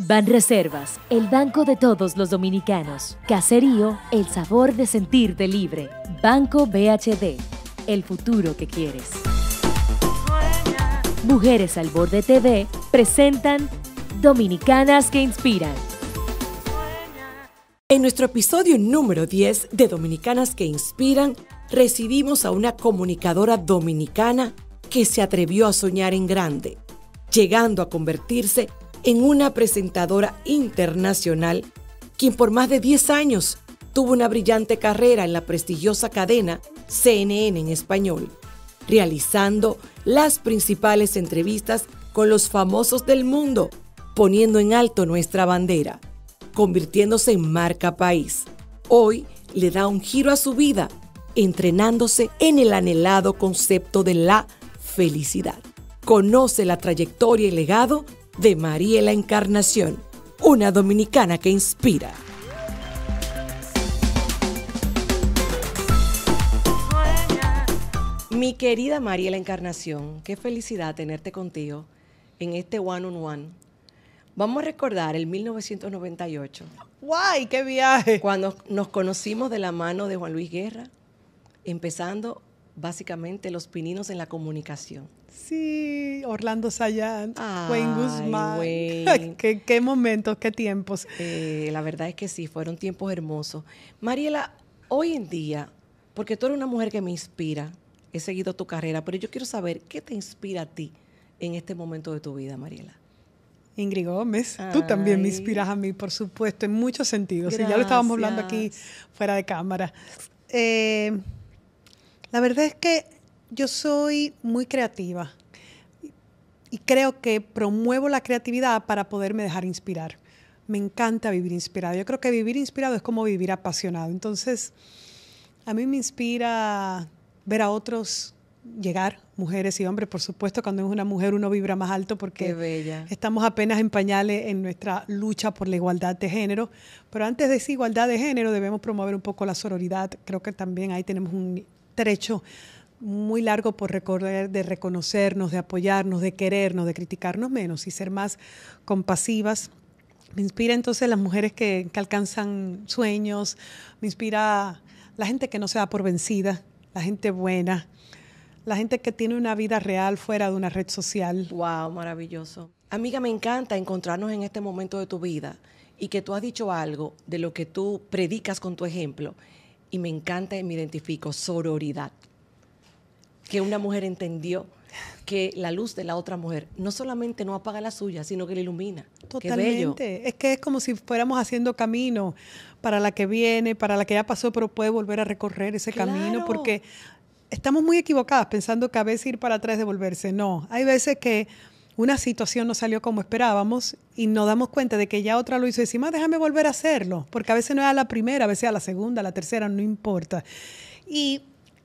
Van Reservas, el banco de todos los dominicanos. Caserío, el sabor de sentirte libre. Banco BHD, el futuro que quieres. Mujeres al Borde TV presentan Dominicanas que Inspiran. En nuestro episodio número 10 de Dominicanas que Inspiran, recibimos a una comunicadora dominicana que se atrevió a soñar en grande, llegando a convertirse en en una presentadora internacional, quien por más de 10 años tuvo una brillante carrera en la prestigiosa cadena CNN en español, realizando las principales entrevistas con los famosos del mundo, poniendo en alto nuestra bandera, convirtiéndose en marca país. Hoy le da un giro a su vida, entrenándose en el anhelado concepto de la felicidad. Conoce la trayectoria y legado de María la Encarnación, una dominicana que inspira. Mi querida María la Encarnación, qué felicidad tenerte contigo en este One on One. Vamos a recordar el 1998. ¡Guay! ¡Qué viaje! Cuando nos conocimos de la mano de Juan Luis Guerra, empezando básicamente los pininos en la comunicación. Sí, Orlando Sayán, Wayne Guzmán. ¿Qué, momentos, qué tiempos. Eh, la verdad es que sí, fueron tiempos hermosos. Mariela, hoy en día, porque tú eres una mujer que me inspira, he seguido tu carrera, pero yo quiero saber qué te inspira a ti en este momento de tu vida, Mariela. Ingrid Gómez, tú también me inspiras a mí, por supuesto, en muchos sentidos. Y ya lo estábamos hablando aquí fuera de cámara. Eh, la verdad es que yo soy muy creativa y creo que promuevo la creatividad para poderme dejar inspirar. Me encanta vivir inspirado. Yo creo que vivir inspirado es como vivir apasionado. Entonces, a mí me inspira ver a otros llegar, mujeres y hombres, por supuesto, cuando es una mujer uno vibra más alto porque estamos apenas en pañales en nuestra lucha por la igualdad de género, pero antes de esa igualdad de género debemos promover un poco la sororidad, creo que también ahí tenemos un, trecho muy largo por recorrer, de reconocernos, de apoyarnos, de querernos, de criticarnos menos y ser más compasivas. Me inspira entonces las mujeres que, que alcanzan sueños, me inspira la gente que no se da por vencida, la gente buena, la gente que tiene una vida real fuera de una red social. ¡Wow! Maravilloso. Amiga, me encanta encontrarnos en este momento de tu vida y que tú has dicho algo de lo que tú predicas con tu ejemplo y me encanta y me identifico, sororidad. Que una mujer entendió que la luz de la otra mujer no solamente no apaga la suya, sino que la ilumina. Totalmente. Es que es como si fuéramos haciendo camino para la que viene, para la que ya pasó, pero puede volver a recorrer ese camino, porque estamos muy equivocadas pensando que a veces ir para atrás es devolverse. No, hay veces que una situación no salió como esperábamos y nos damos cuenta de que ya otra lo hizo y decimos, ah, déjame volver a hacerlo, porque a veces no es a la primera, a veces a la segunda, la tercera, no importa. Y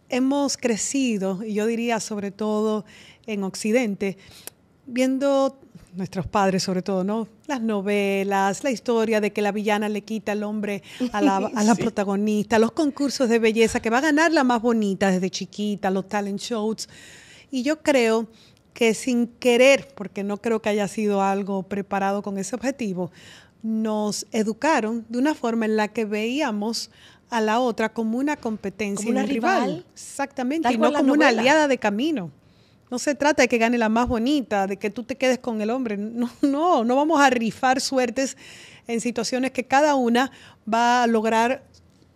hemos crecido, y yo diría sobre todo en Occidente, viendo nuestros padres sobre todo, ¿no? Las novelas, la historia de que la villana le quita el hombre a la, protagonista, los concursos de belleza que va a ganar la más bonita desde chiquita, los talent shows. Y yo creo que sin querer, porque no creo que haya sido algo preparado con ese objetivo, nos educaron de una forma en la que veíamos a la otra como una competencia como una rival. Exactamente, y no como una aliada de camino. No se trata de que gane la más bonita, de que tú te quedes con el hombre. No, no, no vamos a rifar suertes en situaciones que cada una va a lograr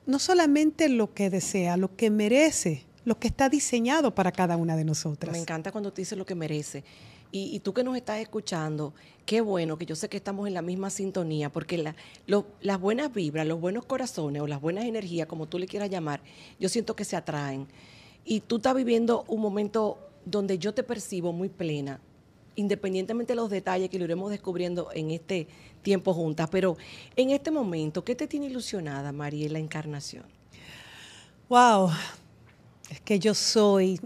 no solamente lo que desea, lo que merece, lo que está diseñado para cada una de nosotras. Me encanta cuando te dices lo que merece. Y, tú que nos estás escuchando, qué bueno que yo sé que estamos en la misma sintonía, porque la, las buenas vibras, los buenos corazones o las buenas energías, como tú le quieras llamar, yo siento que se atraen. Y tú estás viviendo un momento donde yo te percibo muy plena, independientemente de los detalles que lo iremos descubriendo en este tiempo juntas, pero en este momento, ¿qué te tiene ilusionada, María, la encarnación? Wow, es que yo soy,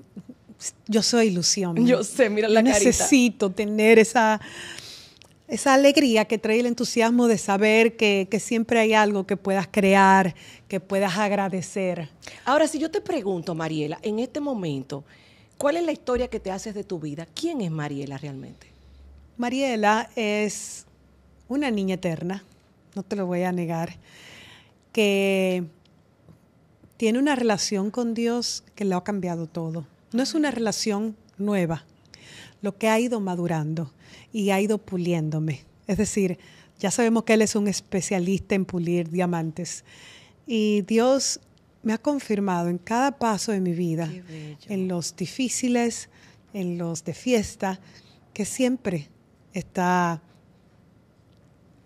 yo soy ilusión. Yo sé, mira la carita. Necesito tener esa, esa alegría que trae el entusiasmo de saber que, que, siempre hay algo que puedas crear, que puedas agradecer. Ahora, si yo te pregunto, Mariela, en este momento, ¿cuál es la historia que te haces de tu vida? ¿Quién es Mariela realmente? Mariela es una niña eterna, no te lo voy a negar, que tiene una relación con Dios que le ha cambiado todo. No es una relación nueva, lo que ha ido madurando y ha ido puliéndome. Es decir, ya sabemos que Él es un especialista en pulir diamantes. Y Dios me ha confirmado en cada paso de mi vida, en los difíciles, en los de fiesta, que siempre está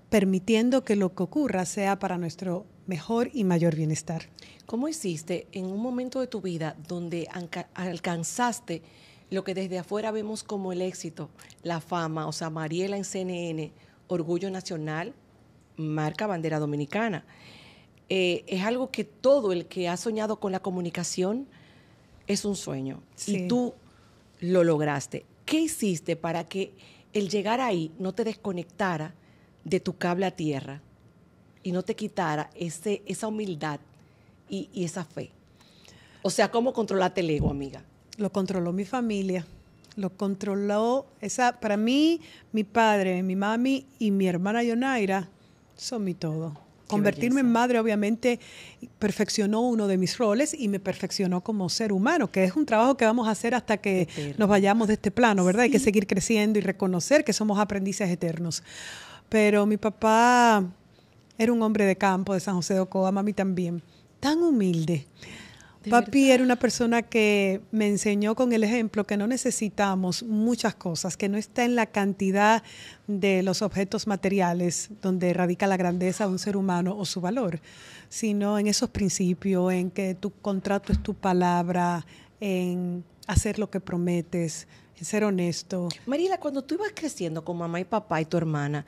permitiendo que lo que ocurra sea para nuestro mejor y mayor bienestar. ¿Cómo hiciste en un momento de tu vida donde alcanzaste lo que desde afuera vemos como el éxito, la fama, o sea, Mariela en CNN, Orgullo Nacional, marca bandera dominicana? Eh, es algo que todo el que ha soñado con la comunicación es un sueño. Y tú lo lograste. ¿Qué hiciste para que el llegar ahí no te desconectara de tu cable a tierra? y no te quitara ese, esa humildad y, esa fe. O sea, ¿cómo controlaste el ego, amiga? Lo controló mi familia, lo controló esa, para mí, mi padre, mi mami y mi hermana Yonaira son mi todo. Convertirme en madre obviamente perfeccionó uno de mis roles y me perfeccionó como ser humano, que es un trabajo que vamos a hacer hasta que nos vayamos de este plano, ¿verdad? Hay que seguir creciendo y reconocer que somos aprendices eternos. Pero mi papá era un hombre de campo de San José de Ocoa, mami también, tan humilde. Papi era una persona que me enseñó con el ejemplo que no necesitamos muchas cosas, que no está en la cantidad de los objetos materiales donde radica la grandeza de un ser humano o su valor, sino en esos principios, en que tu contrato es tu palabra, en hacer lo que prometes, en ser honesto. Marila, cuando tú ibas creciendo con mamá y papá y tu hermana,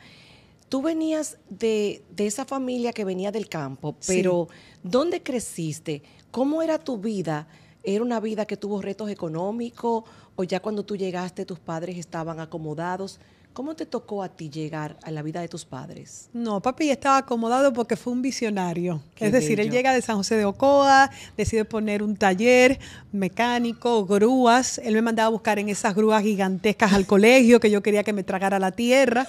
Tú venías de, esa familia que venía del campo, pero ¿dónde creciste? ¿Cómo era tu vida? ¿Era una vida que tuvo retos económicos o ya cuando tú llegaste tus padres estaban acomodados? ¿Cómo te tocó a ti llegar a la vida de tus padres? No, papi estaba acomodado porque fue un visionario. es decir, él llega de San José de Ocoa, decide poner un taller mecánico, grúas. Él me mandaba a buscar en esas grúas gigantescas al colegio que yo quería que me tragara la tierra.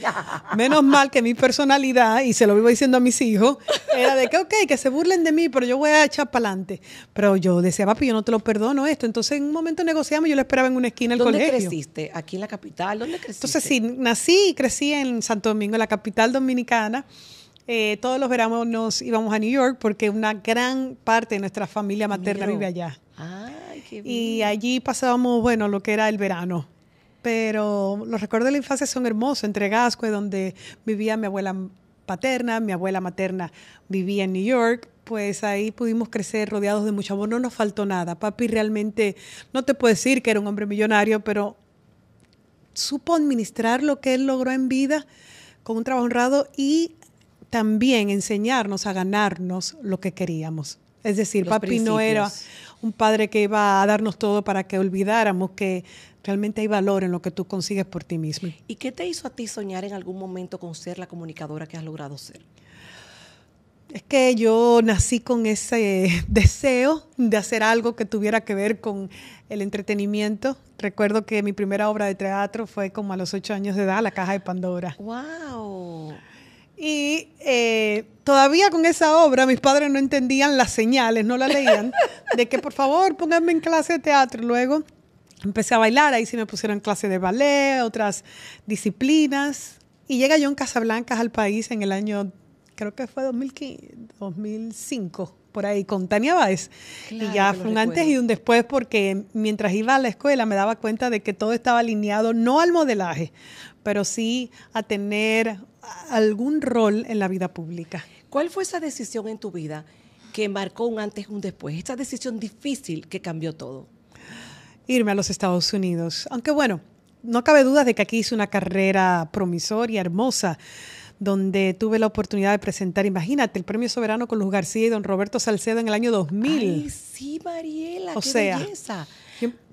Menos mal que mi personalidad, y se lo vivo diciendo a mis hijos, era de que, ok, que se burlen de mí, pero yo voy a echar para adelante. Pero yo decía, papi, yo no te lo perdono esto. Entonces, en un momento negociamos, yo lo esperaba en una esquina del colegio. ¿Dónde creciste? ¿Aquí en la capital? ¿Dónde creciste? Sí, nací y crecí en Santo Domingo, la capital dominicana. Eh, todos los veranos nos íbamos a New York porque una gran parte de nuestra familia materna vive allá. qué bien. Y allí pasábamos, bueno, lo que era el verano. Pero los recuerdos de la infancia son hermosos. Entre Gasco, donde vivía mi abuela paterna, mi abuela materna vivía en New York, pues ahí pudimos crecer rodeados de mucho amor, no nos faltó nada. Papi realmente, no te puedo decir que era un hombre millonario, pero supo administrar lo que él logró en vida con un trabajo honrado y también enseñarnos a ganarnos lo que queríamos. Es decir, papi no era un padre que iba a darnos todo para que olvidáramos que realmente hay valor en lo que tú consigues por ti mismo. ¿Y qué te hizo a ti soñar en algún momento con ser la comunicadora que has logrado ser? Es que yo nací con ese deseo de hacer algo que tuviera que ver con el entretenimiento. Recuerdo que mi primera obra de teatro fue como a los ocho años de edad, La Caja de Pandora. ¡Wow! Y eh, todavía con esa obra mis padres no entendían las señales, no la leían, de que por favor pónganme en clase de teatro. Luego empecé a bailar, ahí sí me pusieron clase de ballet, otras disciplinas. Y llega yo en Casablancas al país en el año creo que fue 2005, por ahí, con Tania Báez. y ya fue un antes y un después, porque mientras iba a la escuela me daba cuenta de que todo estaba alineado, no al modelaje, pero sí a tener algún rol en la vida pública. ¿Cuál fue esa decisión en tu vida que marcó un antes y un después? Esa decisión difícil que cambió todo. Irme a los Estados Unidos. Aunque bueno, no cabe duda de que aquí hice una carrera promisoria, hermosa, donde tuve la oportunidad de presentar, imagínate, el Premio Soberano con Luz García y don Roberto Salcedo en el año 2000. Ay, sí, Mariela, o sea,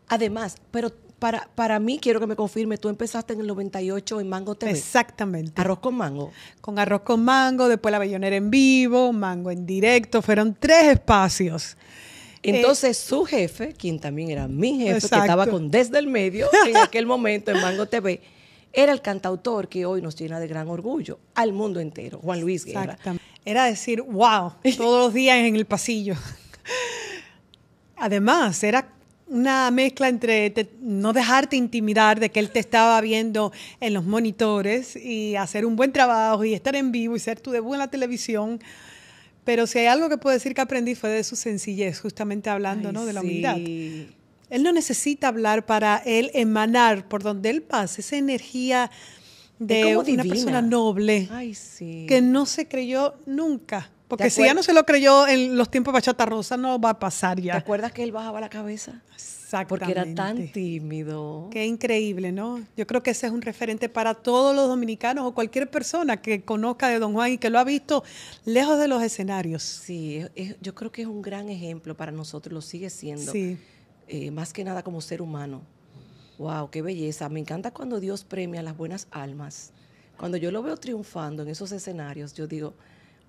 Además, pero para, mí, quiero que me confirme, tú empezaste en el 98 en Mango TV. Exactamente. Arroz con mango. Con arroz con mango, después la Bellonera en vivo, mango en directo, fueron tres espacios. Entonces su jefe, quien también era mi jefe, que estaba con Desde el Medio en aquel momento en Mango TV, era el cantautor que hoy nos llena de gran orgullo al mundo entero, Juan Luis Guerra. Era decir, wow, todos los días en el pasillo. Además, era una mezcla entre no dejarte intimidar de que él te estaba viendo en los monitores y hacer un buen trabajo y estar en vivo y ser tu debut en la televisión. Pero si hay algo que puedo decir que aprendí fue de su sencillez, justamente hablando ¿no? de la humildad. Él no necesita hablar para él emanar por donde él pasa esa energía de una persona noble que no se creyó nunca. Porque si ya no se lo creyó en los tiempos de Bachata Rosa, no va a pasar ya. ¿Te acuerdas que él bajaba la cabeza? Exactamente. Porque era tan tímido. Qué increíble, ¿no? Yo creo que ese es un referente para todos los dominicanos o cualquier persona que conozca de Don Juan y que lo ha visto lejos de los escenarios. Sí, yo creo que es un gran ejemplo para nosotros, lo sigue siendo. Sí. Eh, más que nada como ser humano. ¡Wow! ¡Qué belleza! Me encanta cuando Dios premia las buenas almas. Cuando yo lo veo triunfando en esos escenarios, yo digo,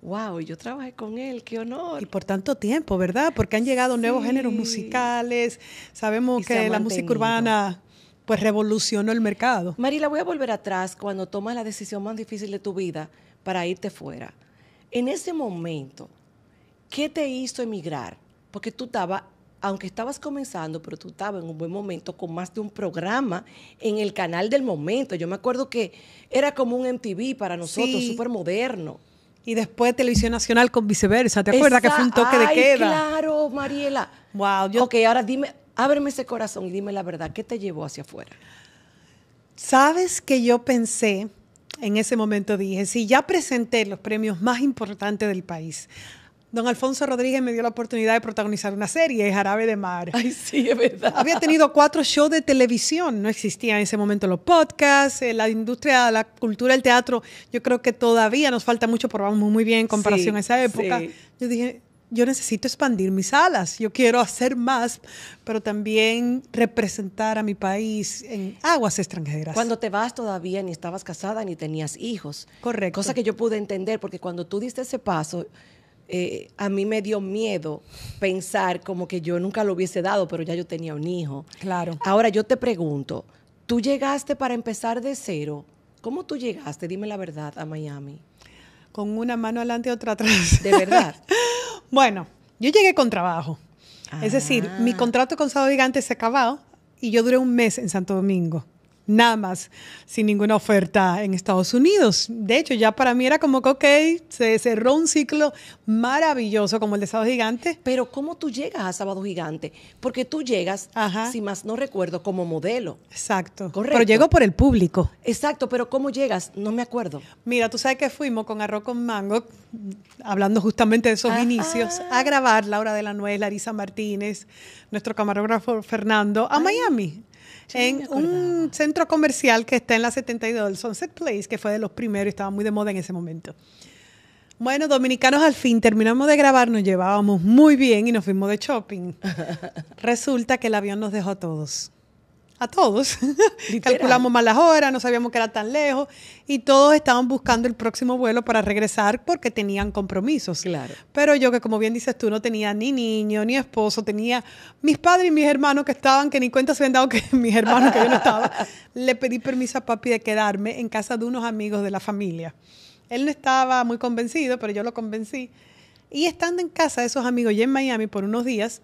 wow, yo trabajé con él, qué honor. Y por tanto tiempo, ¿verdad? Porque han llegado nuevos géneros musicales, sabemos que la música urbana pues revolucionó el mercado. Marila, voy a volver atrás cuando tomas la decisión más difícil de tu vida para irte fuera. En ese momento, ¿qué te hizo emigrar? Porque tú estabas aunque estabas comenzando, pero tú estabas en un buen momento con más de un programa en el canal del momento. Yo me acuerdo que era como un MTV para nosotros, súper moderno. Y después Televisión Nacional con viceversa. ¿Te acuerdas que fue un toque de queda? Claro, Mariela. Wow. Yo... Ok, ahora dime, ábreme ese corazón y dime la verdad. ¿Qué te llevó hacia afuera? Sabes que yo pensé, en ese momento dije, si ya presenté los premios más importantes del país, Don Alfonso Rodríguez me dio la oportunidad de protagonizar una serie, Jarabe de Mar. Ay, sí, es verdad. Había tenido cuatro shows de televisión, no existían en ese momento los podcasts, eh, la industria, la cultura el teatro, yo creo que todavía nos falta mucho, pero vamos muy bien en comparación a esa época. Yo dije, yo necesito expandir mis alas, yo quiero hacer más, pero también representar a mi país en aguas extranjeras. Cuando te vas todavía ni estabas casada ni tenías hijos. Correcto. Cosa que yo pude entender, porque cuando tú diste ese paso, eh, a mí me dio miedo pensar como que yo nunca lo hubiese dado, pero ya yo tenía un hijo. Claro. Ahora yo te pregunto, tú llegaste para empezar de cero. ¿Cómo tú llegaste, dime la verdad, a Miami? Con una mano adelante y otra atrás. ¿De verdad? bueno, yo llegué con trabajo. Es decir, mi ah. contrato con Sado Gigante se acabó y yo duré un mes en Santo Domingo nada más, sin ninguna oferta en Estados Unidos. De hecho, ya para mí era como que, ok, se cerró un ciclo maravilloso como el de Sábado Gigante. Pero ¿cómo tú llegas a Sábado Gigante? Porque tú llegas, si más no recuerdo, como modelo. Exacto. Correcto. Pero llego por el público. Exacto, pero ¿cómo llegas? No me acuerdo. Mira, tú sabes que fuimos con Arroz con Mango, hablando justamente de esos inicios, a grabar Laura de la Nuez, Larisa Martínez, nuestro camarógrafo Fernando, a Miami, en un centro comercial que está en la 72 el Sunset Place, que fue de los primeros y estaba muy de moda en ese momento. Bueno, dominicanos, al fin terminamos de grabar, nos llevábamos muy bien y nos fuimos de shopping. Resulta que el avión nos dejó a todos a todos. Calculamos mal las horas, no sabíamos que era tan lejos y todos estaban buscando el próximo vuelo para regresar porque tenían compromisos. Pero yo que como bien dices tú no tenía ni niño ni esposo, tenía mis padres y mis hermanos que estaban que ni cuenta se habían dado que mis hermanos que yo no estaba. Le pedí permiso a papi de quedarme en casa de unos amigos de la familia. Él no estaba muy convencido, pero yo lo convencí. Y estando en casa de esos amigos ya en Miami por unos días,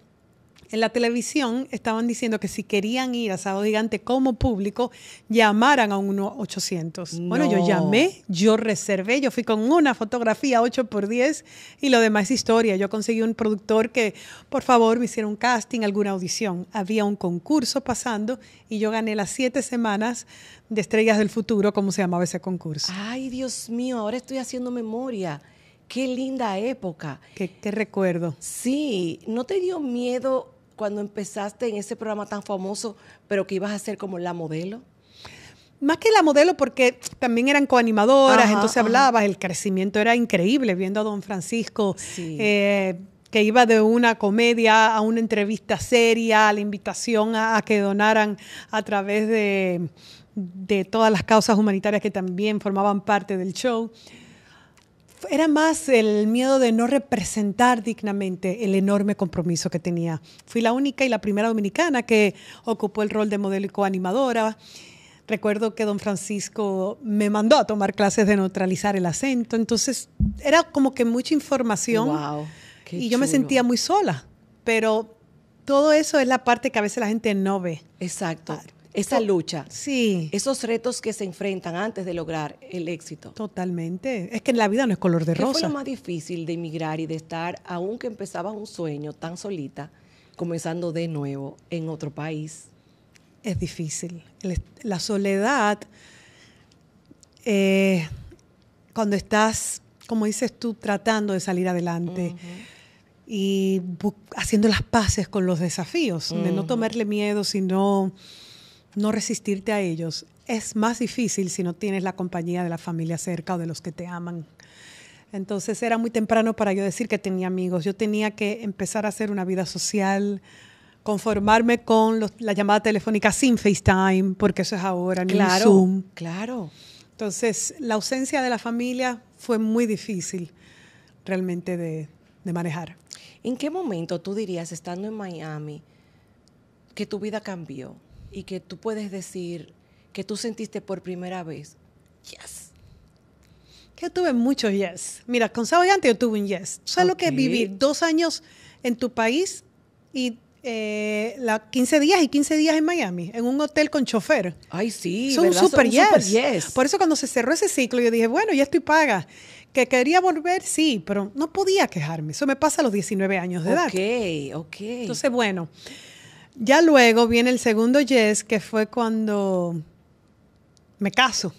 en la televisión estaban diciendo que si querían ir a Sábado Gigante como público, llamaran a un 800. Bueno, yo llamé, yo reservé, yo fui con una fotografía 8x10 y lo demás es historia. Yo conseguí un productor que, por favor, me hiciera un casting, alguna audición. Había un concurso pasando y yo gané las siete semanas de Estrellas del Futuro, como se llamaba ese concurso. Ay, Dios mío, ahora estoy haciendo memoria. Qué linda época. qué recuerdo. Sí, ¿no te dio miedo cuando empezaste en ese programa tan famoso, pero que ibas a ser como la modelo? Más que la modelo, porque también eran coanimadoras, entonces hablabas, el crecimiento era increíble viendo a don Francisco. Eh, que iba de una comedia a una entrevista seria, a la invitación a, que donaran a través de, de todas las causas humanitarias que también formaban parte del show era más el miedo de no representar dignamente el enorme compromiso que tenía. Fui la única y la primera dominicana que ocupó el rol de modelo y coanimadora. Recuerdo que don Francisco me mandó a tomar clases de neutralizar el acento, entonces era como que mucha información y yo me sentía muy sola, pero todo eso es la parte que a veces la gente no ve. Exacto. Ah, esa lucha, sí. esos retos que se enfrentan antes de lograr el éxito. Totalmente. Es que en la vida no es color de rosa. ¿Qué fue lo más difícil de emigrar y de estar, aunque empezabas un sueño tan solita, comenzando de nuevo en otro país? Es difícil. La soledad, eh, cuando estás, como dices tú, tratando de salir adelante. y haciendo las paces con los desafíos, de no tomarle miedo, sino no resistirte a ellos es más difícil si no tienes la compañía de la familia cerca o de los que te aman. Entonces era muy temprano para yo decir que tenía amigos. Yo tenía que empezar a hacer una vida social, conformarme con la llamada telefónica sin FaceTime, porque eso es ahora, ni claro, Zoom. Claro. Entonces, la ausencia de la familia fue muy difícil realmente de, de manejar. ¿En qué momento tú dirías, estando en Miami, que tu vida cambió? y que tú puedes decir que tú sentiste por primera vez, yes. Yo tuve muchos yes. Mira, con Sabayante yo tuve un yes. Solo que es vivir dos años en tu país y eh, la 15 días y 15 días en Miami, en un hotel con chofer? Ay, sí. Son un super, yes. Por eso cuando se cerró ese ciclo yo dije, bueno, ya estoy paga. Que quería volver, sí, pero no podía quejarme. Eso me pasa a los 19 años de edad. Ok, ok. Entonces, bueno. Ya luego viene el segundo yes, que fue cuando me caso.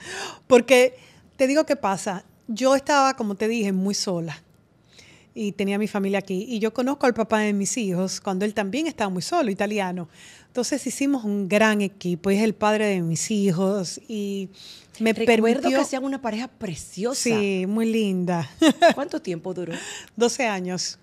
Porque te digo qué pasa. Yo estaba, como te dije, muy sola. Y tenía mi familia aquí. Y yo conozco al papá de mis hijos cuando él también estaba muy solo, italiano. Entonces hicimos un gran equipo. Es el padre de mis hijos. Y me Recuerdo que hacían una pareja preciosa. Sí, muy linda. ¿Cuánto tiempo duró? 12 años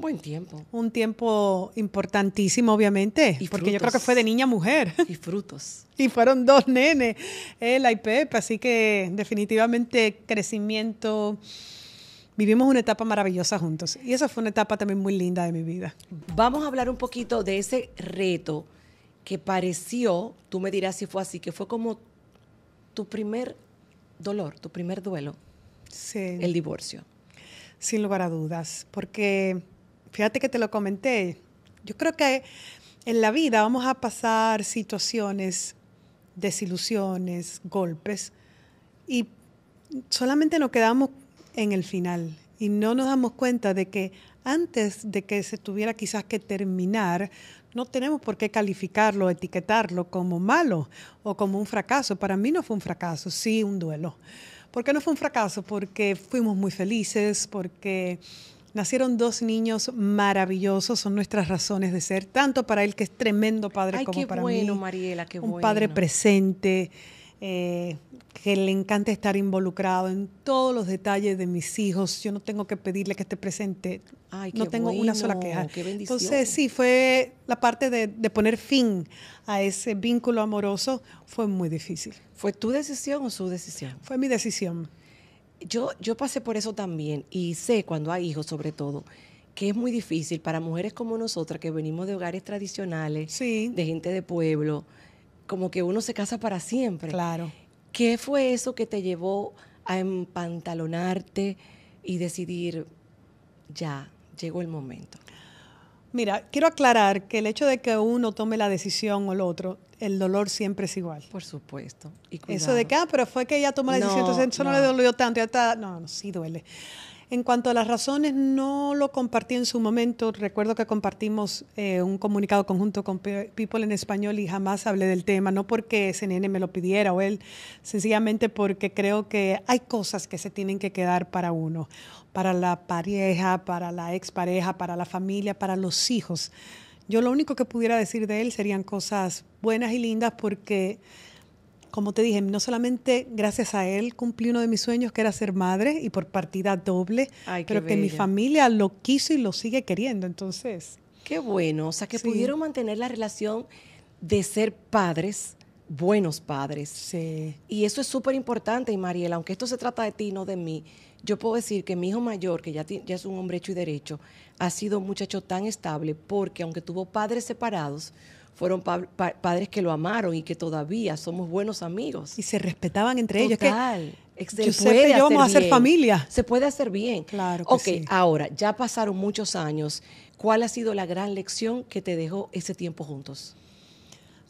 buen tiempo. Un tiempo importantísimo, obviamente, porque yo creo que fue de niña mujer. Y frutos. y fueron dos nenes, Ela y Pepe, así que definitivamente crecimiento. Vivimos una etapa maravillosa juntos y esa fue una etapa también muy linda de mi vida. Vamos a hablar un poquito de ese reto que pareció, tú me dirás si fue así, que fue como tu primer dolor, tu primer duelo, sí. el divorcio. Sin lugar a dudas, porque fíjate que te lo comenté, yo creo que en la vida vamos a pasar situaciones, desilusiones, golpes, y solamente nos quedamos en el final y no nos damos cuenta de que antes de que se tuviera quizás que terminar, no tenemos por qué calificarlo, etiquetarlo como malo o como un fracaso. Para mí no fue un fracaso, sí un duelo. ¿Por qué no fue un fracaso? Porque fuimos muy felices, porque Nacieron dos niños maravillosos, son nuestras razones de ser, tanto para él que es tremendo padre como para bueno, mí. Mariela, qué Un padre presente, eh, que le encanta estar involucrado en todos los detalles de mis hijos. Yo no tengo que pedirle que esté presente. no tengo una sola queja. Entonces, sí, fue la parte de, de, poner fin a ese vínculo amoroso fue muy difícil. ¿Fue tu decisión o su decisión? Fue mi decisión yo, yo pasé por eso también y sé cuando hay hijos sobre todo que es muy difícil para mujeres como nosotras que venimos de hogares tradicionales, de gente de pueblo, como que uno se casa para siempre. Claro. ¿Qué fue eso que te llevó a empantalonarte y decidir ya, llegó el momento? Mira, quiero aclarar que el hecho de que uno tome la decisión o el otro, el dolor siempre es igual. Por supuesto. Eso de que, ah, pero fue que ella tomó la decisión, entonces eso no, le dolió tanto, ya está. No, no, sí duele. En cuanto a las razones, no lo compartí en su momento. Recuerdo que compartimos eh, un comunicado conjunto con People en español y jamás hablé del tema, no porque CNN me lo pidiera o él, sencillamente porque creo que hay cosas que se tienen que quedar para uno, para la pareja, para la expareja, para la familia, para los hijos. Yo lo único que pudiera decir de él serían cosas buenas y lindas porque como te dije, no solamente gracias a él cumplí uno de mis sueños, que era ser madre, y por partida doble, pero que mi familia lo quiso y lo sigue queriendo. Entonces. Qué bueno, o sea, que pudieron mantener la relación de ser padres, buenos padres. Sí. Y eso es súper importante, y Mariela, aunque esto se trata de ti, no de mí, yo puedo decir que mi hijo mayor, que ya es un hombre hecho y derecho, ha sido un muchacho tan estable porque aunque tuvo padres separados, fueron padres que lo amaron y que todavía somos buenos amigos. Y se respetaban entre ellos. que yo vamos a hacer familia. Se puede hacer bien. Claro. Que ok, ahora, ya pasaron muchos años. ¿Cuál ha sido la gran lección que te dejó ese tiempo juntos?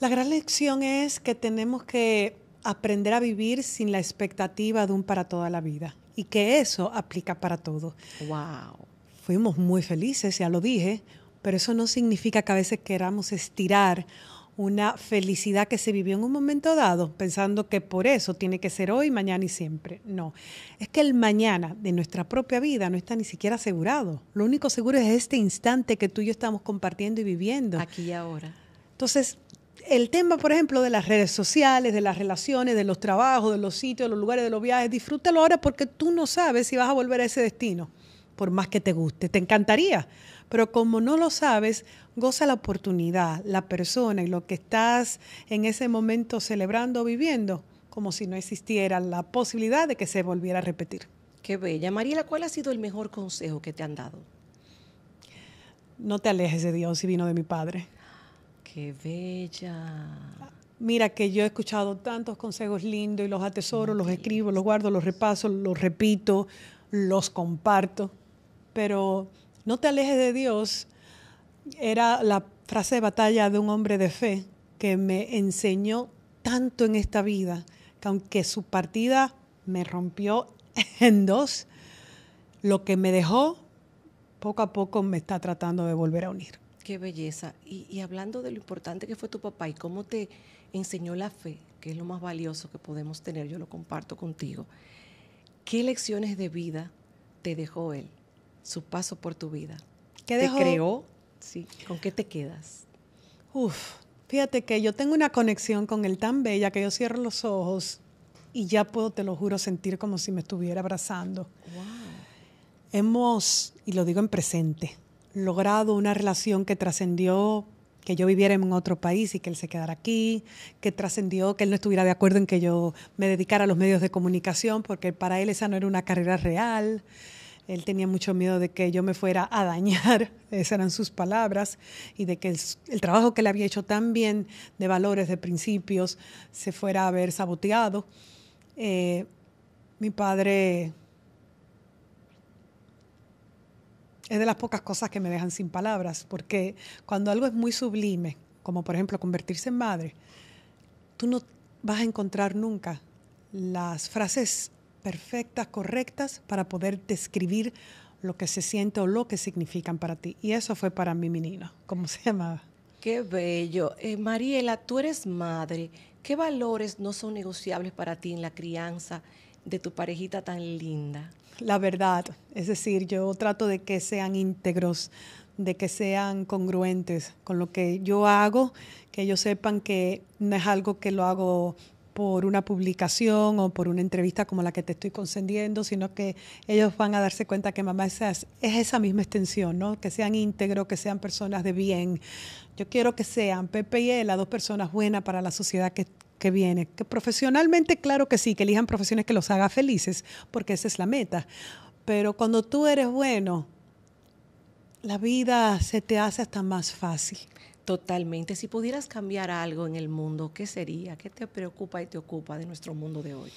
La gran lección es que tenemos que aprender a vivir sin la expectativa de un para toda la vida y que eso aplica para todo. Wow. Fuimos muy felices, ya lo dije, pero eso no significa que a veces queramos estirar una felicidad que se vivió en un momento dado, pensando que por eso tiene que ser hoy, mañana y siempre. No, es que el mañana de nuestra propia vida no está ni siquiera asegurado. Lo único seguro es este instante que tú y yo estamos compartiendo y viviendo. Aquí y ahora. Entonces, el tema, por ejemplo, de las redes sociales, de las relaciones, de los trabajos, de los sitios, de los lugares, de los viajes, disfrútalo ahora porque tú no sabes si vas a volver a ese destino, por más que te guste. Te encantaría pero como no lo sabes, goza la oportunidad, la persona y lo que estás en ese momento celebrando o viviendo, como si no existiera la posibilidad de que se volviera a repetir. Qué bella. Mariela, ¿cuál ha sido el mejor consejo que te han dado? No te alejes de Dios y vino de mi Padre. Qué bella. Mira que yo he escuchado tantos consejos lindos y los atesoro, los escribo, los guardo, los repaso, los repito, los comparto, pero no te alejes de Dios, era la frase de batalla de un hombre de fe que me enseñó tanto en esta vida, que aunque su partida me rompió en dos, lo que me dejó poco a poco me está tratando de volver a unir. Qué belleza. Y, hablando de lo importante que fue tu papá y cómo te enseñó la fe, que es lo más valioso que podemos tener, yo lo comparto contigo. ¿Qué lecciones de vida te dejó él? su paso por tu vida. ¿Qué ¿Te dejó? creó? Sí. ¿Con qué te quedas? Uf, fíjate que yo tengo una conexión con él tan bella que yo cierro los ojos y ya puedo, te lo juro, sentir como si me estuviera abrazando. Wow. Hemos, y lo digo en presente, logrado una relación que trascendió que yo viviera en otro país y que él se quedara aquí, que trascendió que él no estuviera de acuerdo en que yo me dedicara a los medios de comunicación, porque para él esa no era una carrera real. Él tenía mucho miedo de que yo me fuera a dañar, esas eran sus palabras, y de que el, trabajo que le había hecho tan bien de valores, de principios, se fuera a ver saboteado. Eh, mi padre es de las pocas cosas que me dejan sin palabras, porque cuando algo es muy sublime, como por ejemplo convertirse en madre, tú no vas a encontrar nunca las frases perfectas, correctas, para poder describir lo que se siente o lo que significan para ti. Y eso fue para mi menina, como se llamaba? Qué bello. Eh, Mariela, tú eres madre. ¿Qué valores no son negociables para ti en la crianza de tu parejita tan linda? La verdad, es decir, yo trato de que sean íntegros, de que sean congruentes con lo que yo hago, que ellos sepan que no es algo que lo hago por una publicación o por una entrevista como la que te estoy concediendo, sino que ellos van a darse cuenta que mamá es, es esa misma extensión, ¿no? Que sean íntegros, que sean personas de bien. Yo quiero que sean Pepe y dos personas buenas para la sociedad que, viene. Que profesionalmente, claro que sí, que elijan profesiones que los haga felices, porque esa es la meta. Pero cuando tú eres bueno, la vida se te hace hasta más fácil. Totalmente. Si pudieras cambiar algo en el mundo, ¿qué sería? ¿Qué te preocupa y te ocupa de nuestro mundo de hoy?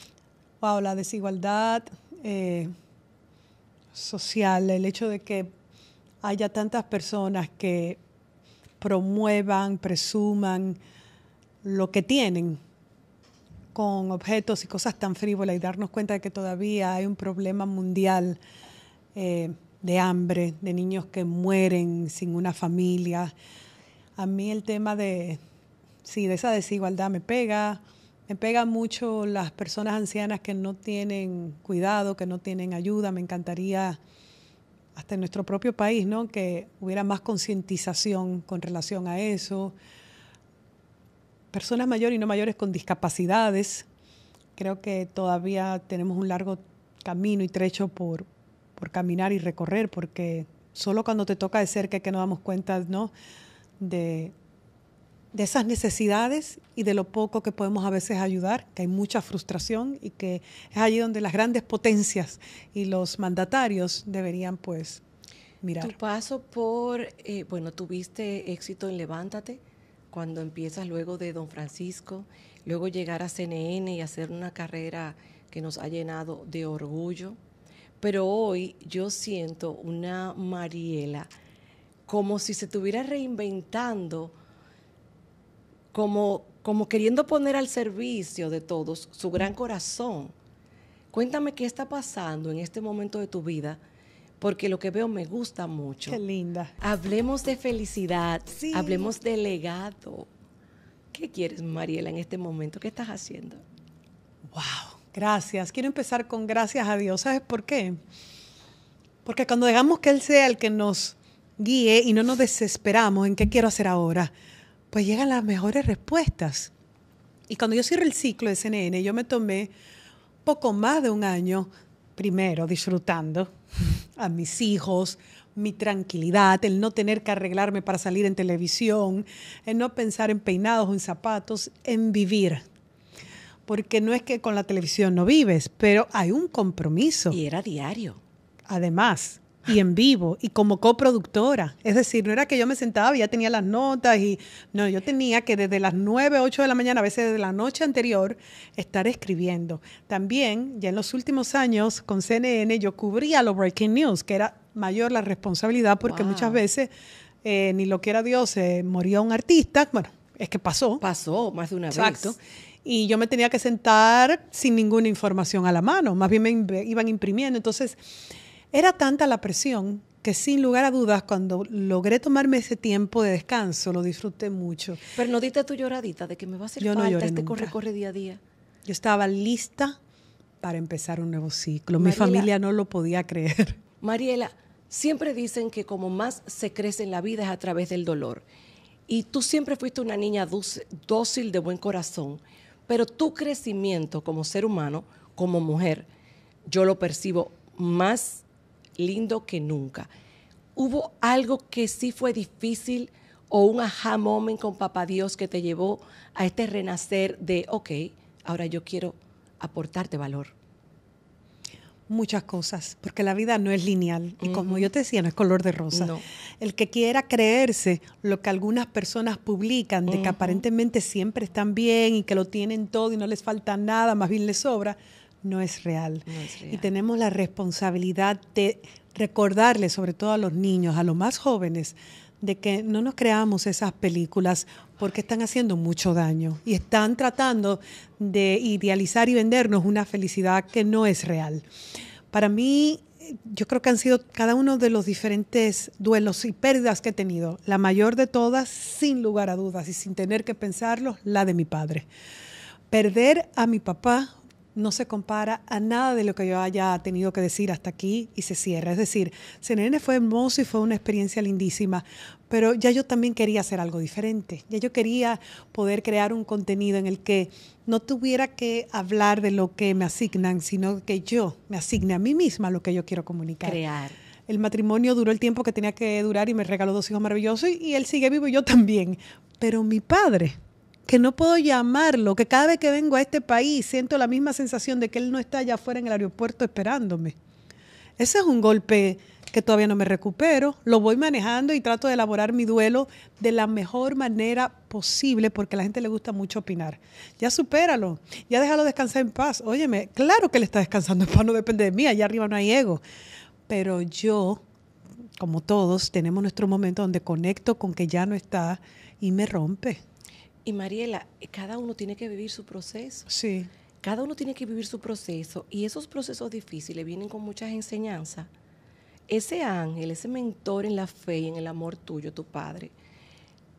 Wow, la desigualdad eh, social, el hecho de que haya tantas personas que promuevan, presuman lo que tienen con objetos y cosas tan frívolas y darnos cuenta de que todavía hay un problema mundial eh, de hambre, de niños que mueren sin una familia a mí el tema de, si de esa desigualdad me pega. Me pega mucho las personas ancianas que no tienen cuidado, que no tienen ayuda. Me encantaría, hasta en nuestro propio país, ¿no? que hubiera más concientización con relación a eso. Personas mayores y no mayores con discapacidades. Creo que todavía tenemos un largo camino y trecho por, por caminar y recorrer, porque solo cuando te toca de cerca que nos damos cuenta, ¿no? de, de esas necesidades y de lo poco que podemos a veces ayudar, que hay mucha frustración y que es allí donde las grandes potencias y los mandatarios deberían pues mirar. Tu paso por, eh, bueno, tuviste éxito en Levántate cuando empiezas luego de Don Francisco, luego llegar a CNN y hacer una carrera que nos ha llenado de orgullo. Pero hoy yo siento una Mariela como si se estuviera reinventando, como, como queriendo poner al servicio de todos su gran corazón. Cuéntame qué está pasando en este momento de tu vida, porque lo que veo me gusta mucho. Qué linda. Hablemos de felicidad, hablemos de legado. ¿Qué quieres, Mariela, en este momento? ¿Qué estás haciendo? Wow, gracias. Quiero empezar con gracias a Dios. ¿Sabes por qué? Porque cuando dejamos que Él sea el que nos guíe y no nos desesperamos en qué quiero hacer ahora, pues llegan las mejores respuestas. Y cuando yo cierro el ciclo de CNN, yo me tomé poco más de un año, primero disfrutando a mis hijos, mi tranquilidad, el no tener que arreglarme para salir en televisión, el no pensar en peinados o en zapatos, en vivir. Porque no es que con la televisión no vives, pero hay un compromiso. Y era diario. Además, y en vivo y como coproductora. Es decir, no era que yo me sentaba y ya tenía las notas y no, yo tenía que desde las 9, 8 de la mañana, a veces desde la noche anterior, estar escribiendo. También, ya en los últimos años con CNN, yo cubría los breaking news, que era mayor la responsabilidad porque muchas veces eh, ni lo que era Dios, se eh, moría un artista. Bueno, es que pasó. Pasó más de una vez. Exacto y yo me tenía que sentar sin ninguna información a la mano, más bien me iban imprimiendo. Entonces, era tanta la presión que sin lugar a dudas, cuando logré tomarme ese tiempo de descanso, lo disfruté mucho. Pero no diste tu lloradita de que me va a hacer Yo falta este corre-corre día a día. Yo estaba lista para empezar un nuevo ciclo. Mi familia no lo podía creer. Mariela, siempre dicen que como más se crece en la vida es a través del dolor. Y tú siempre fuiste una niña dócil de buen corazón, pero tu crecimiento como ser humano, como mujer, yo lo percibo más lindo que nunca. ¿Hubo algo que sí fue difícil o un aha moment con papá Dios que te llevó a este renacer de, ok, ahora yo quiero aportarte valor? Muchas cosas, porque la vida no es lineal y como yo te decía, no es color de rosa. El que quiera creerse lo que algunas personas publican, de que aparentemente siempre están bien y que lo tienen todo y no les falta nada, más bien les sobra, no es real. Y tenemos la responsabilidad de recordarle, sobre todo a los niños, a los más jóvenes, de que no nos creamos esas películas porque están haciendo mucho daño y están tratando de idealizar y vendernos una felicidad que no es real. Para mí, yo creo que han sido cada uno de los diferentes duelos y pérdidas que he tenido. La mayor de todas, sin lugar a dudas y sin tener que pensarlo, la de mi padre. Perder a mi papá no se compara a nada de lo que yo haya tenido que decir hasta aquí y se cierra. Es decir, CNN fue hermoso y fue una experiencia lindísima, pero ya yo también quería hacer algo diferente. Ya yo quería poder crear un contenido en el que no tuviera que hablar de lo que me asignan, sino que yo me asigne a mí misma lo que yo quiero comunicar. Crear el matrimonio duró el tiempo que tenía que durar y me regaló dos hijos maravillosos y, y, él sigue vivo y yo también. Pero mi padre que no puedo llamarlo, que cada vez que vengo a este país siento la misma sensación de que él no está allá afuera en el aeropuerto esperándome. Ese es un golpe que todavía no me recupero, lo voy manejando y trato de elaborar mi duelo de la mejor manera posible porque a la gente le gusta mucho opinar. Ya supéralo, ya déjalo descansar en paz. Óyeme, claro que él está descansando en paz, no depende de mí, allá arriba no hay ego. Pero yo, como todos, tenemos nuestro momento donde conecto con que ya no está y me rompe. Y Mariela, eh, cada uno tiene que vivir su proceso. Sí. Cada uno tiene que vivir su proceso y esos procesos difíciles vienen con muchas enseñanzas. Ese ángel, ese mentor en la fe y en el amor tuyo, tu padre,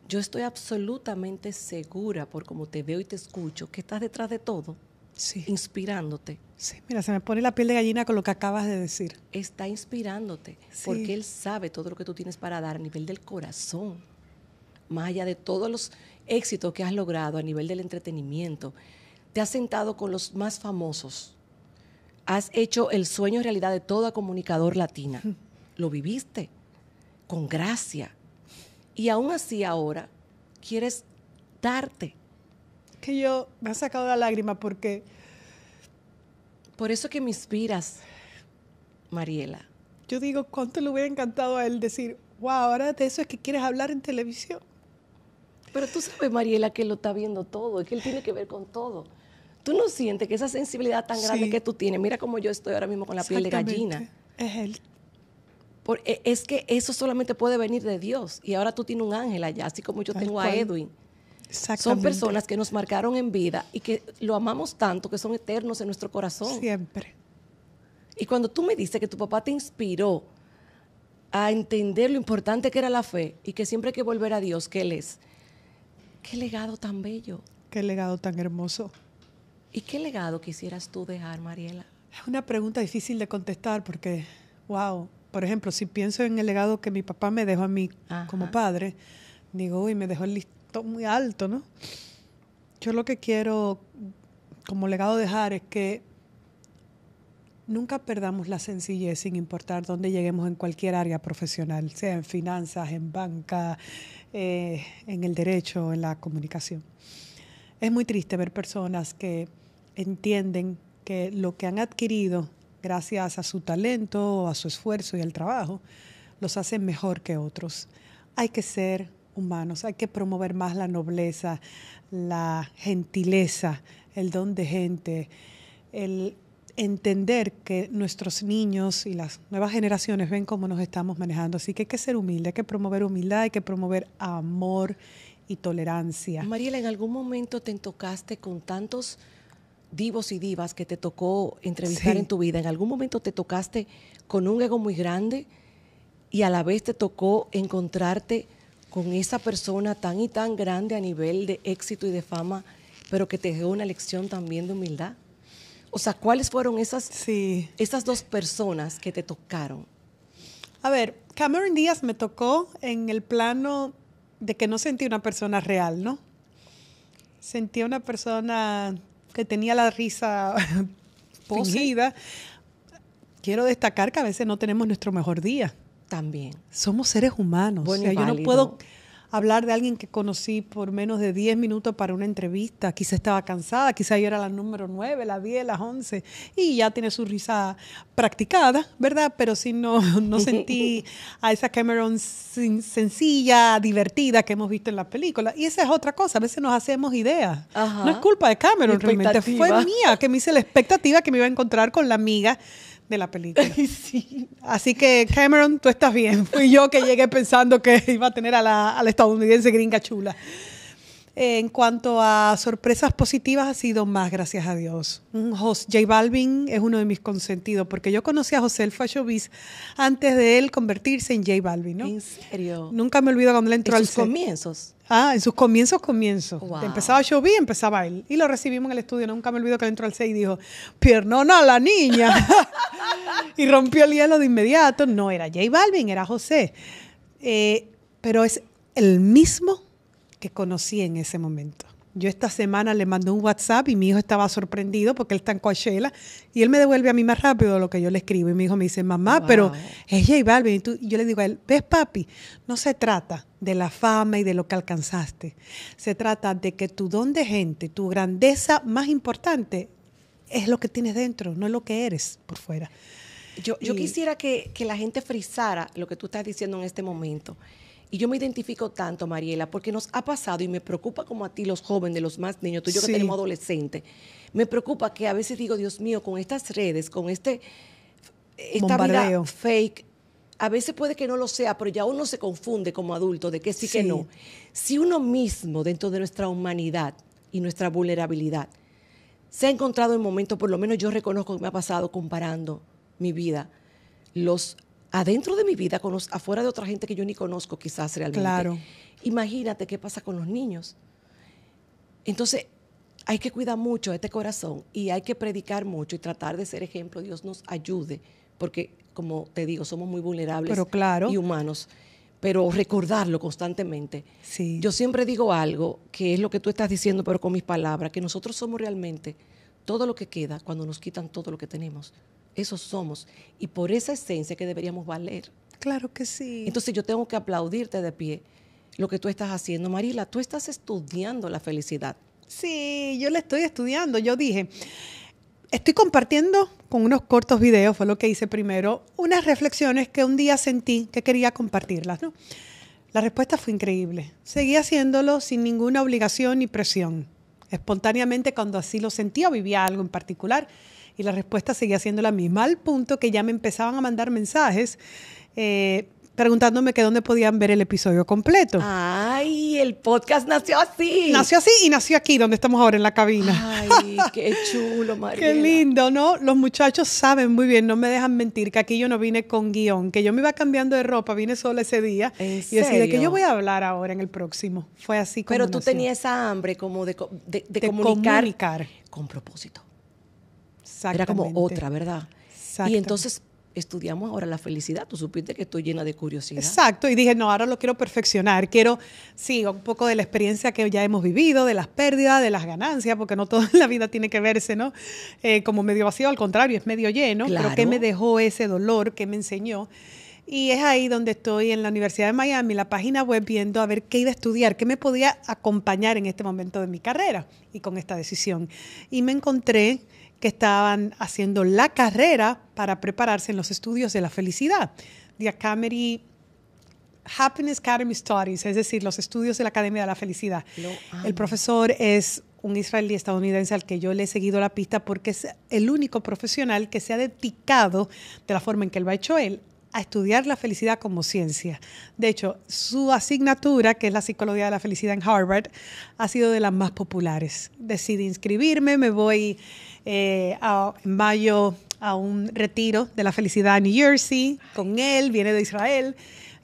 yo estoy absolutamente segura por como te veo y te escucho, que estás detrás de todo, sí. inspirándote. Sí, mira, se me pone la piel de gallina con lo que acabas de decir. Está inspirándote, sí. porque él sabe todo lo que tú tienes para dar a nivel del corazón, más allá de todos los éxito que has logrado a nivel del entretenimiento, te has sentado con los más famosos, has hecho el sueño realidad de toda comunicador latina. Lo viviste con gracia. Y aún así ahora quieres darte. Que yo me ha sacado la lágrima porque... Por eso que me inspiras, Mariela. Yo digo, ¿cuánto le hubiera encantado a él decir, wow, ahora de eso es que quieres hablar en televisión? Pero tú sabes, Mariela, que él lo está viendo todo, es que él tiene que ver con todo. Tú no sientes que esa sensibilidad tan grande que tú tienes, mira cómo yo estoy ahora mismo con la piel de gallina. Es él. E, es que eso solamente puede venir de Dios. Y ahora tú tienes un ángel allá, así como yo tengo a Edwin. Son personas que nos marcaron en vida y que lo amamos tanto, que son eternos en nuestro corazón. Siempre. Y cuando tú me dices que tu papá te inspiró a entender lo importante que era la fe y que siempre hay que volver a Dios, que Él es, Qué legado tan bello. Qué legado tan hermoso. ¿Y qué legado quisieras tú dejar, Mariela? Es una pregunta difícil de contestar porque, wow, por ejemplo, si pienso en el legado que mi papá me dejó a mí como padre, digo, uy, me dejó el listón muy alto, ¿no? Yo lo que quiero como legado dejar es que nunca perdamos la sencillez sin importar dónde lleguemos en cualquier área profesional, sea en finanzas, en banca, eh, en el derecho, en la comunicación. Es muy triste ver personas que entienden que lo que han adquirido gracias a su talento, a su esfuerzo y al trabajo, los hacen mejor que otros. Hay que ser humanos, hay que promover más la nobleza, la gentileza, el don de gente, el entender que nuestros niños y las nuevas generaciones ven cómo nos estamos manejando. Así que hay que ser humilde, hay que promover humildad, hay que promover amor y tolerancia. Mariela, ¿en algún momento te tocaste con tantos divos y divas que te tocó entrevistar en tu vida? ¿En algún momento te tocaste con un ego muy grande y a la vez te tocó encontrarte con esa persona tan y tan grande a nivel de éxito y de fama, pero que te dio una lección también de humildad? O sea, ¿cuáles fueron esas, esas dos personas que te tocaron? A ver, Cameron Díaz me tocó en el plano de que no sentí una persona real, ¿no? Sentí una persona que tenía la risa fingida. Quiero destacar que a veces no tenemos nuestro mejor día. También. Somos seres humanos. Bueno, o yo no puedo hablar de alguien que conocí por menos de 10 minutos para una entrevista. Quizá estaba cansada, quizá yo era la número 9, la 10, la 11 y ya tiene su risa practicada, ¿verdad? Pero sí no, sentí a esa Cameron sencilla, divertida que hemos visto en la película. Y esa es otra cosa, a veces nos hacemos ideas. No es culpa de Cameron, realmente fue mía que me hice la expectativa que me iba a encontrar con la amiga de la película. Así que Cameron, tú estás bien. Fui yo que llegué pensando que iba a tener a la, a estadounidense gringa chula en cuanto a sorpresas positivas, ha sido más, gracias a Dios. J Balvin es uno de mis consentidos, porque yo conocí a José el Fachoviz antes de él convertirse en J Balvin, ¿no? ¿En serio? Nunca me olvido cuando él entró ¿En sus comienzos? Ah, en sus comienzos, comienzos. Empezaba Showbiz, empezaba él. Y lo recibimos en el estudio. Nunca me olvido que él entró al C y dijo, piernona la niña. y rompió el hielo de inmediato. No era J Balvin, era José. Eh, pero es el mismo que conocí en ese momento. Yo esta semana le mandé un WhatsApp y mi hijo estaba sorprendido porque él está en Coachella y él me devuelve a mí más rápido lo que yo le escribo. Y mi hijo me dice, mamá, pero es J Balvin. Y, yo le digo a él, ves papi, no se trata de la fama y de lo que alcanzaste. Se trata de que tu don de gente, tu grandeza más importante es lo que tienes dentro, no es lo que eres por fuera. Yo, quisiera que, que la gente frisara lo que tú estás diciendo en este momento y yo me identifico tanto, Mariela, porque nos ha pasado y me preocupa como a ti los jóvenes, de los más niños, tú yo que tenemos adolescentes. Me preocupa que a veces digo, Dios mío, con estas redes, con este esta vida fake, a veces puede que no lo sea, pero ya uno se confunde como adulto de que sí, que no. Si uno mismo, dentro de nuestra humanidad y nuestra vulnerabilidad, se ha encontrado en momento, por lo menos yo reconozco que me ha pasado comparando mi vida, los adentro de mi vida, con los, afuera de otra gente que yo ni conozco quizás realmente. Claro. Imagínate qué pasa con los niños. Entonces, hay que cuidar mucho este corazón y hay que predicar mucho y tratar de ser ejemplo. Dios nos ayude, porque como te digo, somos muy vulnerables y humanos. Pero recordarlo constantemente. Yo siempre digo algo que es lo que tú estás diciendo, pero con mis palabras, que nosotros somos realmente todo lo que queda cuando nos quitan todo lo que tenemos esos somos. Y por esa esencia que deberíamos valer. Claro que sí. Entonces yo tengo que aplaudirte de pie lo que tú estás haciendo. Marila, tú estás estudiando la felicidad. Sí, yo la estoy estudiando. Yo dije, estoy compartiendo con unos cortos videos, fue lo que hice primero, unas reflexiones que un día sentí que quería compartirlas. ¿no? La respuesta fue increíble. Seguí haciéndolo sin ninguna obligación ni presión. Espontáneamente, cuando así lo sentía, vivía algo en particular y la respuesta seguía siendo la misma, al punto que ya me empezaban a mandar mensajes. Eh, preguntándome que dónde podían ver el episodio completo. Ay, el podcast nació así. Nació así y nació aquí, donde estamos ahora en la cabina. Ay, qué chulo, María. Qué lindo, ¿no? Los muchachos saben muy bien, no me dejan mentir, que aquí yo no vine con guión, que yo me iba cambiando de ropa, vine sola ese día y así de que yo voy a hablar ahora en el próximo. Fue así como. Pero tú tenías hambre como de, de, de, comunicar. Con propósito. Era como otra, ¿verdad? Y entonces estudiamos ahora la felicidad. Tú supiste que estoy llena de curiosidad. Exacto, y dije, no, ahora lo quiero perfeccionar. Quiero, sí, un poco de la experiencia que ya hemos vivido, de las pérdidas, de las ganancias, porque no toda la vida tiene que verse, ¿no? Eh, como medio vacío, al contrario, es medio lleno. Claro. Pero ¿qué me dejó ese dolor? ¿Qué me enseñó? Y es ahí donde estoy en la Universidad de Miami, la página web, viendo a ver qué iba a estudiar, qué me podía acompañar en este momento de mi carrera y con esta decisión. Y me encontré que estaban haciendo la carrera para prepararse en los estudios de la felicidad. The Academy, Happiness Academy Studies, es decir, los estudios de la Academia de la Felicidad. El profesor es un israelí estadounidense al que yo le he seguido la pista porque es el único profesional que se ha dedicado de la forma en que él lo ha hecho él a estudiar la felicidad como ciencia. De hecho, su asignatura, que es la psicología de la felicidad en Harvard, ha sido de las más populares. Decidí inscribirme, me voy eh, a, en mayo a un retiro de la felicidad en New Jersey con él, viene de Israel.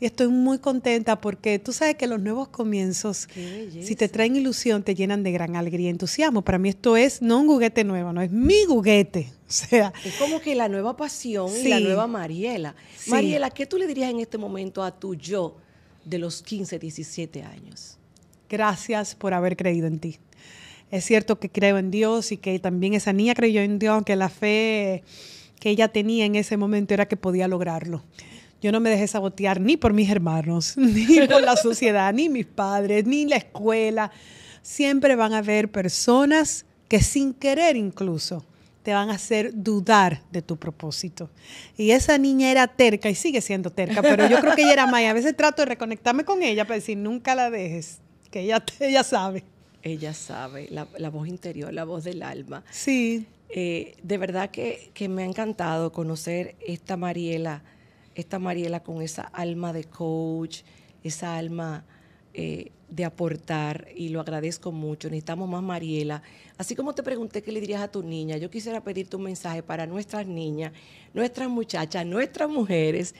Y estoy muy contenta porque tú sabes que los nuevos comienzos, si te traen ilusión, te llenan de gran alegría y entusiasmo. Para mí esto es no un juguete nuevo, no es mi juguete, es como que la nueva pasión y la nueva Mariela. Mariela, ¿qué tú le dirías en este momento a tu yo de los 15, 17 años? Gracias por haber creído en ti. Es cierto que creo en Dios y que también esa niña creyó en Dios, aunque la fe que ella tenía en ese momento era que podía lograrlo. Yo no me dejé sabotear ni por mis hermanos, ni por la sociedad, ni mis padres, ni la escuela. Siempre van a haber personas que sin querer incluso te van a hacer dudar de tu propósito. Y esa niña era terca y sigue siendo terca, pero yo creo que ella era Maya. A veces trato de reconectarme con ella para decir, nunca la dejes, que ella, ella sabe. Ella sabe, la, voz interior, la voz del alma. Sí. Eh, de verdad que, me ha encantado conocer esta Mariela, esta Mariela con esa alma de coach, esa alma eh, de aportar y lo agradezco mucho. Necesitamos más Mariela. Así como te pregunté qué le dirías a tu niña, yo quisiera pedirte un mensaje para nuestras niñas, nuestras muchachas, nuestras mujeres,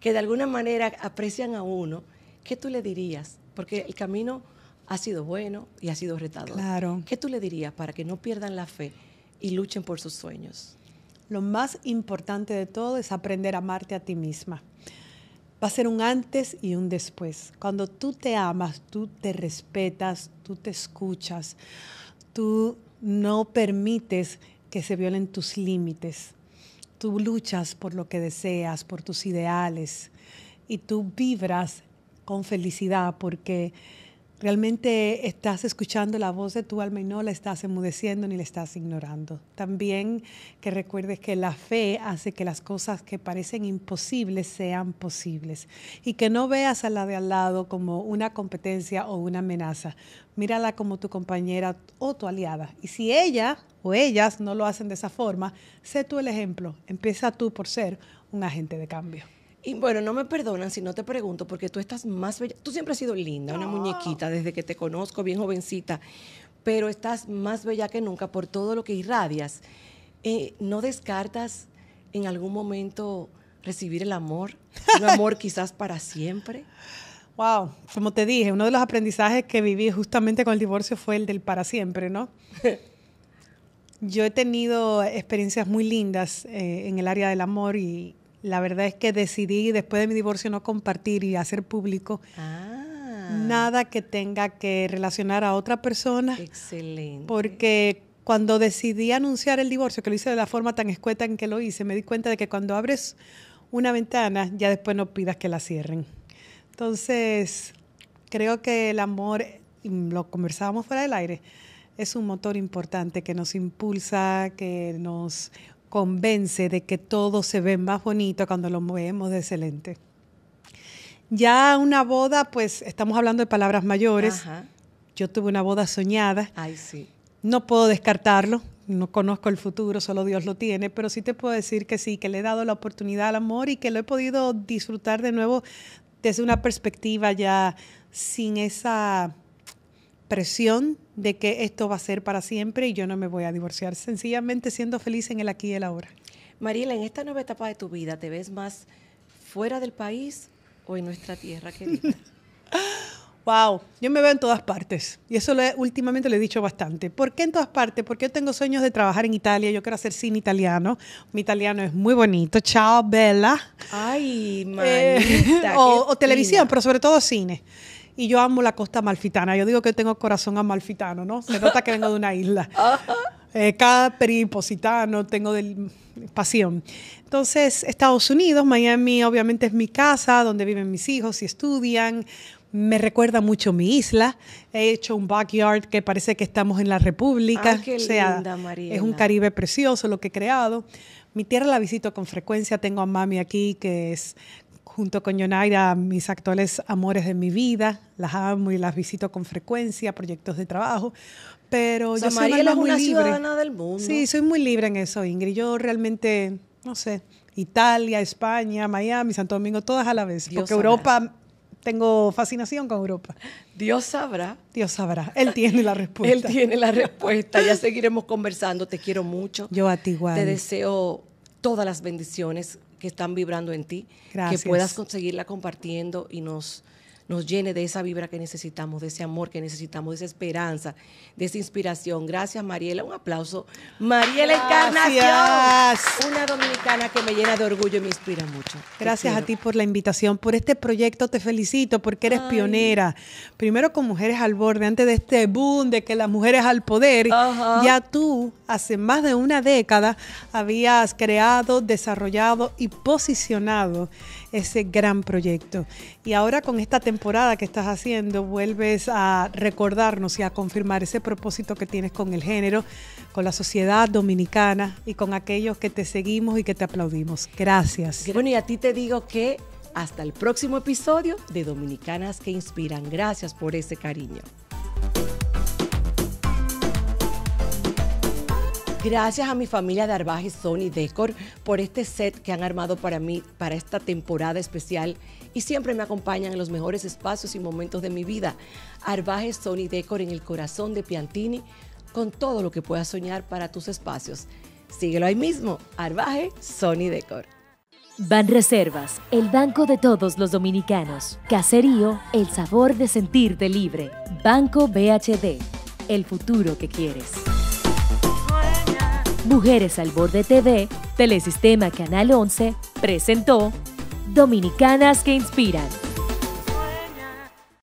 que de alguna manera aprecian a uno. ¿Qué tú le dirías? Porque el camino ha sido bueno y ha sido retador. Claro. ¿Qué tú le dirías para que no pierdan la fe y luchen por sus sueños? Lo más importante de todo es aprender a amarte a ti misma va a ser un antes y un después. Cuando tú te amas, tú te respetas, tú te escuchas, tú no permites que se violen tus límites. Tú luchas por lo que deseas, por tus ideales y tú vibras con felicidad porque realmente estás escuchando la voz de tu alma y no la estás enmudeciendo ni la estás ignorando. También que recuerdes que la fe hace que las cosas que parecen imposibles sean posibles y que no veas a la de al lado como una competencia o una amenaza. Mírala como tu compañera o tu aliada. Y si ella o ellas no lo hacen de esa forma, sé tú el ejemplo. Empieza tú por ser un agente de cambio. Y bueno, no me perdonan si no te pregunto, porque tú estás más bella. Tú siempre has sido linda, una muñequita, desde que te conozco, bien jovencita, pero estás más bella que nunca por todo lo que irradias. Eh, ¿No descartas en algún momento recibir el amor? Un amor quizás para siempre. Wow, como te dije, uno de los aprendizajes que viví justamente con el divorcio fue el del para siempre, ¿no? Yo he tenido experiencias muy lindas eh, en el área del amor y, la verdad es que decidí después de mi divorcio no compartir y hacer público ah. nada que tenga que relacionar a otra persona. Excelente. Porque cuando decidí anunciar el divorcio, que lo hice de la forma tan escueta en que lo hice, me di cuenta de que cuando abres una ventana, ya después no pidas que la cierren. Entonces, creo que el amor, y lo conversábamos fuera del aire, es un motor importante que nos impulsa, que nos convence de que todo se ve más bonito cuando lo movemos de excelente. Ya una boda, pues estamos hablando de palabras mayores. Yo tuve una boda soñada. No puedo descartarlo, no conozco el futuro, solo Dios lo tiene, pero sí te puedo decir que sí, que le he dado la oportunidad al amor y que lo he podido disfrutar de nuevo desde una perspectiva ya sin esa presión de que esto va a ser para siempre y yo no me voy a divorciar, sencillamente siendo feliz en el aquí y el ahora. Mariela, en esta nueva etapa de tu vida, ¿te ves más fuera del país o en nuestra tierra querida? wow, yo me veo en todas partes y eso lo últimamente lo he dicho bastante. ¿Por qué en todas partes? Porque yo tengo sueños de trabajar en Italia, yo quiero hacer cine italiano, mi italiano es muy bonito, chao Bella. Ay, eh, manita, o televisión, pero sobre todo cine y yo amo la costa amalfitana. Yo digo que tengo corazón amalfitano, ¿no? Se nota que vengo de una isla. Cada eh, Capri, Positano, tengo del, pasión. Entonces, Estados Unidos, Miami obviamente es mi casa, donde viven mis hijos y estudian. Me recuerda mucho mi isla. He hecho un backyard que parece que estamos en la República. o sea, es un Caribe precioso lo que he creado. Mi tierra la visito con frecuencia. Tengo a mami aquí, que es junto con Yonaira, mis actuales amores de mi vida. Las amo y las visito con frecuencia, proyectos de trabajo. Pero yo soy Mariela muy una libre. ciudadana del mundo. Sí, soy muy libre en eso, Ingrid. Yo realmente, no sé, Italia, España, Miami, Santo Domingo, todas a la vez. porque Europa, tengo fascinación con Europa. Dios sabrá. Dios sabrá. Él tiene la respuesta. Él tiene la respuesta. Ya seguiremos conversando. Te quiero mucho. Yo a ti igual. Te deseo todas las bendiciones que están vibrando en ti, que puedas conseguirla compartiendo y nos nos llene de esa vibra que necesitamos, de ese amor que necesitamos, de esa esperanza, de esa inspiración. Gracias, Mariela. Un aplauso. Mariela Encarnación, una dominicana que me llena de orgullo y me inspira mucho. Gracias a ti por la invitación, por este proyecto. Te felicito porque eres pionera. Primero con Mujeres al Borde, antes de este boom de que las mujeres al poder, ya tú hace más de una década habías creado, desarrollado y posicionado ese gran proyecto. Y ahora con esta temporada que estás haciendo, vuelves a recordarnos y a confirmar ese propósito que tienes con el género, con la sociedad dominicana y con aquellos que te seguimos y que te aplaudimos. Gracias. Bueno, y a ti te digo que hasta el próximo episodio de Dominicanas que Inspiran. Gracias por ese cariño. Gracias a mi familia de Arbaje, Sony Decor por este set que han armado para mí para esta temporada especial y siempre me acompañan en los mejores espacios y momentos de mi vida. Arbaje, Sony Decor en el corazón de Piantini con todo lo que puedas soñar para tus espacios. Síguelo ahí mismo, Arbaje, Sony Decor. Van Reservas, el banco de todos los dominicanos. Caserío, el sabor de sentirte libre. Banco BHD, el futuro que quieres. Mujeres al Borde TV, Telesistema Canal 11, presentó Dominicanas que Inspiran.